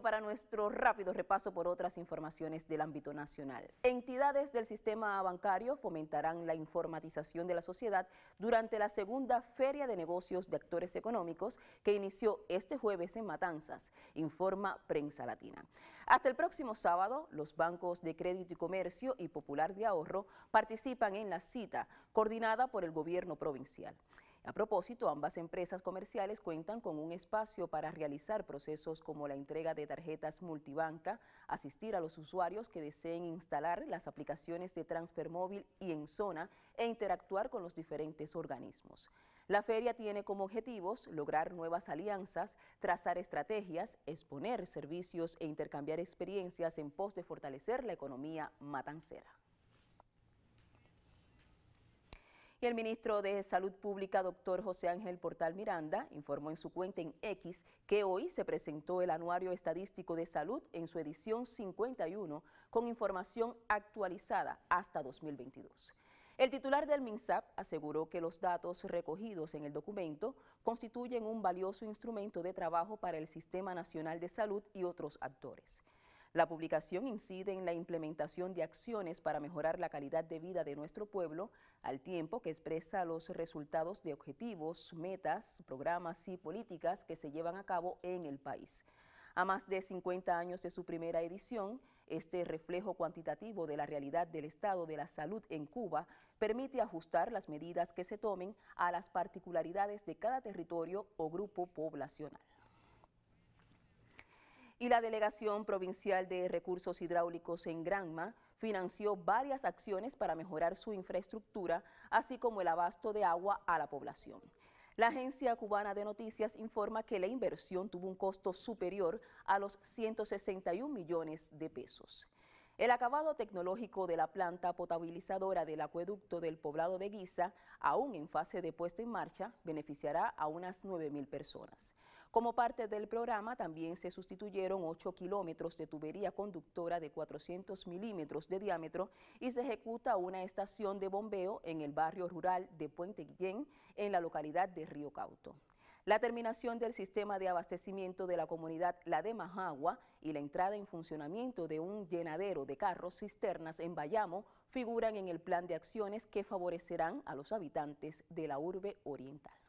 para nuestro rápido repaso por otras informaciones del ámbito nacional. Entidades del sistema bancario fomentarán la informatización de la sociedad durante la segunda Feria de Negocios de Actores Económicos que inició este jueves en Matanzas, informa Prensa Latina. Hasta el próximo sábado, los bancos de crédito y comercio y Popular de Ahorro participan en la cita coordinada por el gobierno provincial. A propósito, ambas empresas comerciales cuentan con un espacio para realizar procesos como la entrega de tarjetas multibanca, asistir a los usuarios que deseen instalar las aplicaciones de transfer móvil y en zona e interactuar con los diferentes organismos. La feria tiene como objetivos lograr nuevas alianzas, trazar estrategias, exponer servicios e intercambiar experiencias en pos de fortalecer la economía matancera. el ministro de Salud Pública, doctor José Ángel Portal Miranda, informó en su cuenta en X que hoy se presentó el Anuario Estadístico de Salud en su edición 51 con información actualizada hasta 2022. El titular del MINSAP aseguró que los datos recogidos en el documento constituyen un valioso instrumento de trabajo para el Sistema Nacional de Salud y otros actores. La publicación incide en la implementación de acciones para mejorar la calidad de vida de nuestro pueblo, al tiempo que expresa los resultados de objetivos, metas, programas y políticas que se llevan a cabo en el país. A más de 50 años de su primera edición, este reflejo cuantitativo de la realidad del estado de la salud en Cuba permite ajustar las medidas que se tomen a las particularidades de cada territorio o grupo poblacional y la Delegación Provincial de Recursos Hidráulicos en Granma financió varias acciones para mejorar su infraestructura, así como el abasto de agua a la población. La Agencia Cubana de Noticias informa que la inversión tuvo un costo superior a los 161 millones de pesos. El acabado tecnológico de la planta potabilizadora del acueducto del poblado de Guisa, aún en fase de puesta en marcha, beneficiará a unas 9.000 personas. Como parte del programa, también se sustituyeron 8 kilómetros de tubería conductora de 400 milímetros de diámetro y se ejecuta una estación de bombeo en el barrio rural de Puente Guillén, en la localidad de Río Cauto la terminación del sistema de abastecimiento de la comunidad La de Majagua y la entrada en funcionamiento de un llenadero de carros cisternas en Bayamo figuran en el plan de acciones que favorecerán a los habitantes de la urbe oriental.